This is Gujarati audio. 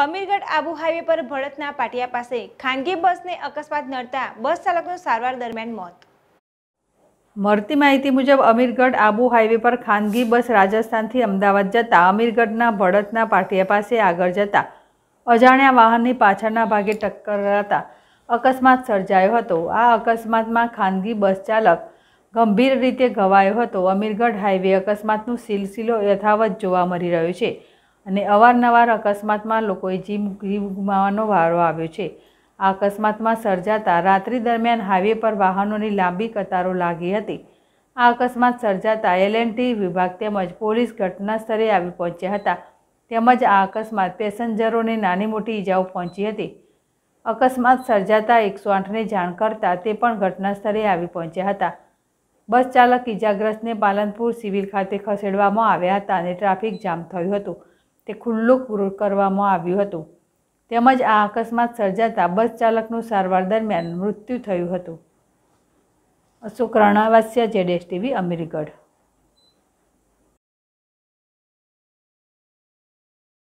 અમીરગઢ આબુ હાઈવે પર ભળતના પાટિયા પાસે ખાનગી બસને અકસ્માત નડતા બસ ચાલકનું સારવાર દરમિયાન મોત મળતી માહિતી મુજબ અમીરગઢ આબુ હાઈવે પર ખાનગી બસ રાજસ્થાનથી અમદાવાદ જતા અમીરગઢના ભળતના પાટિયા પાસે આગળ જતા અજાણ્યા વાહનની પાછળના ભાગે ટક્કર રહેતા અકસ્માત સર્જાયો હતો આ અકસ્માતમાં ખાનગી બસ ચાલક ગંભીર રીતે ઘવાયો હતો અમીરગઢ હાઈવે અકસ્માતનું સિલસિલો યથાવત જોવા મળી રહ્યો છે અને અવારનવાર અકસ્માતમાં લોકોએ જીવ જીવ ગુમાવવાનો વારો આવ્યો છે આ અકસ્માતમાં સર્જાતા રાત્રિ દરમિયાન હાઈવે પર વાહનોની લાંબી કતારો લાગી હતી આ અકસ્માત સર્જાતા એલએનટી વિભાગ તેમજ પોલીસ ઘટના સ્થળે આવી પહોંચ્યા હતા તેમજ આ અકસ્માત પેસેન્જરોને નાની મોટી ઈજાઓ પહોંચી હતી અકસ્માત સર્જાતા એકસો આઠને જાણ કરતાં તે પણ ઘટના સ્થળે આવી પહોંચ્યા હતા બસ ચાલક ઇજાગ્રસ્તને પાલનપુર સિવિલ ખાતે ખસેડવામાં આવ્યા હતા અને ટ્રાફિક જામ થયું હતું તે ખુલ્લો કરવામા આવ્યુ હતુ તેમ જ આ અચાનક સર્જાતા બસ ચાલકનો સારવાર દરમિયાન મૃત્યુ થયું હતુ અશોક રણાવાસ્યા જેડએસટીવી અમરીગઢ